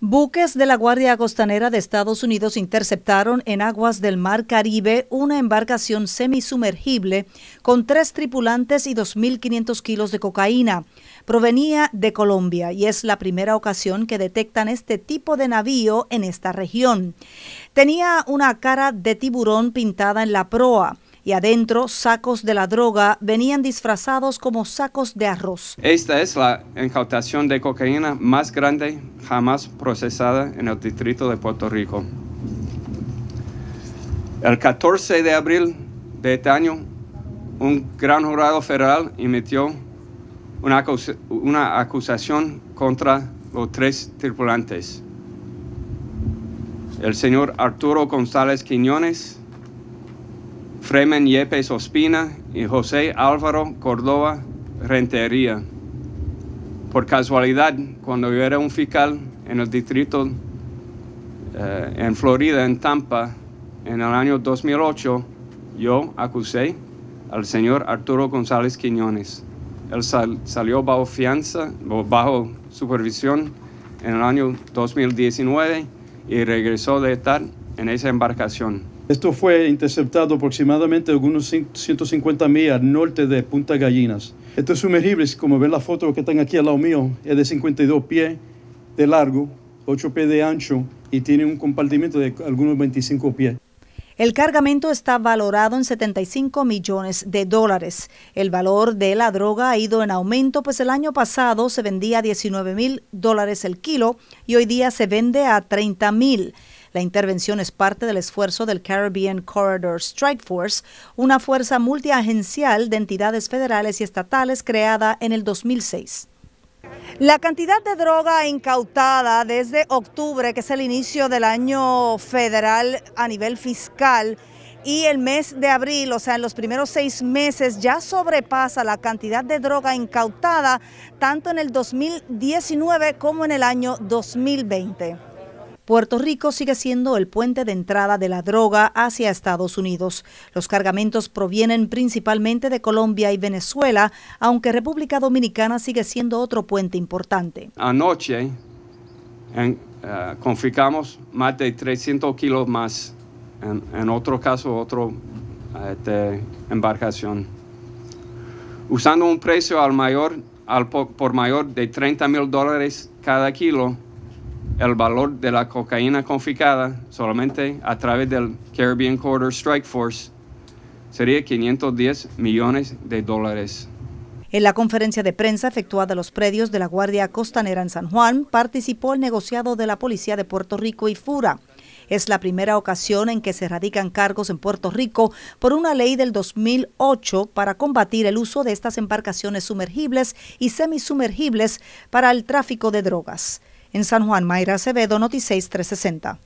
Buques de la Guardia Costanera de Estados Unidos interceptaron en aguas del Mar Caribe una embarcación semisumergible con tres tripulantes y 2.500 kilos de cocaína. Provenía de Colombia y es la primera ocasión que detectan este tipo de navío en esta región. Tenía una cara de tiburón pintada en la proa y adentro sacos de la droga venían disfrazados como sacos de arroz. Esta es la incautación de cocaína más grande jamás procesada en el distrito de Puerto Rico. El 14 de abril de este año, un gran jurado federal emitió una, una acusación contra los tres tripulantes. El señor Arturo González Quiñones, Fremen Yepes Ospina y José Álvaro Córdoba Rentería. Por casualidad, cuando yo era un fiscal en el distrito eh, en Florida, en Tampa, en el año 2008, yo acusé al señor Arturo González Quiñones. Él salió bajo fianza, bajo supervisión en el año 2019 y regresó de estar en esa embarcación. Esto fue interceptado aproximadamente unos 150 millas al norte de Punta Gallinas. Estos sumergibles, como ven la foto que están aquí al lado mío, es de 52 pies de largo, 8 pies de ancho y tiene un compartimiento de algunos 25 pies. El cargamento está valorado en 75 millones de dólares. El valor de la droga ha ido en aumento, pues el año pasado se vendía a 19 mil dólares el kilo y hoy día se vende a 30 mil. La intervención es parte del esfuerzo del Caribbean Corridor Strike Force, una fuerza multiagencial de entidades federales y estatales creada en el 2006. La cantidad de droga incautada desde octubre, que es el inicio del año federal a nivel fiscal, y el mes de abril, o sea, en los primeros seis meses, ya sobrepasa la cantidad de droga incautada tanto en el 2019 como en el año 2020. Puerto Rico sigue siendo el puente de entrada de la droga hacia Estados Unidos. Los cargamentos provienen principalmente de Colombia y Venezuela, aunque República Dominicana sigue siendo otro puente importante. Anoche eh, confiscamos más de 300 kilos más, en, otro caso, otra eh, embarcación, usando un precio al mayor, por mayor de 30 mil dólares cada kilo el valor de la cocaína confiscada solamente a través del Caribbean Corridor Strike Force sería 510 millones de dólares. En la conferencia de prensa efectuada los predios de la Guardia Costanera en San Juan, participó el negociado de la Policía de Puerto Rico y FURA. Es la primera ocasión en que se radican cargos en Puerto Rico por una ley del 2008 para combatir el uso de estas embarcaciones sumergibles y semisumergibles para el tráfico de drogas. En San Juan, Mayra Acevedo, Noticias 360.